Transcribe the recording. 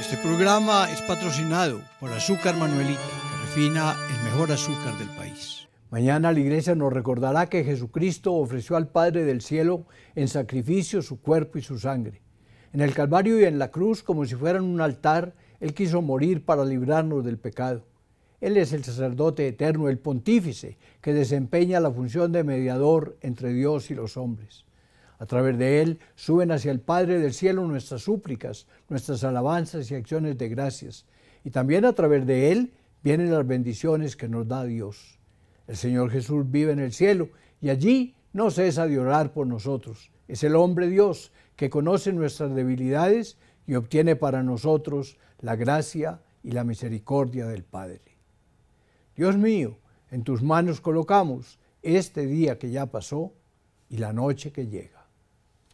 Este programa es patrocinado por Azúcar Manuelita, que refina el mejor azúcar del país. Mañana la iglesia nos recordará que Jesucristo ofreció al Padre del Cielo en sacrificio su cuerpo y su sangre. En el Calvario y en la cruz, como si fueran un altar, Él quiso morir para librarnos del pecado. Él es el sacerdote eterno, el pontífice, que desempeña la función de mediador entre Dios y los hombres. A través de Él suben hacia el Padre del cielo nuestras súplicas, nuestras alabanzas y acciones de gracias. Y también a través de Él vienen las bendiciones que nos da Dios. El Señor Jesús vive en el cielo y allí no cesa de orar por nosotros. Es el hombre Dios que conoce nuestras debilidades y obtiene para nosotros la gracia y la misericordia del Padre. Dios mío, en tus manos colocamos este día que ya pasó y la noche que llega.